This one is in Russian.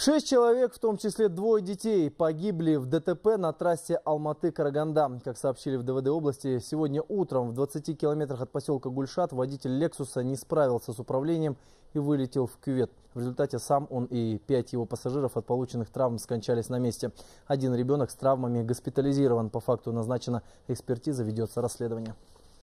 Шесть человек, в том числе двое детей, погибли в ДТП на трассе Алматы-Караганда. Как сообщили в ДВД области, сегодня утром в 20 километрах от поселка Гульшат водитель «Лексуса» не справился с управлением и вылетел в кювет. В результате сам он и пять его пассажиров от полученных травм скончались на месте. Один ребенок с травмами госпитализирован. По факту назначена экспертиза, ведется расследование.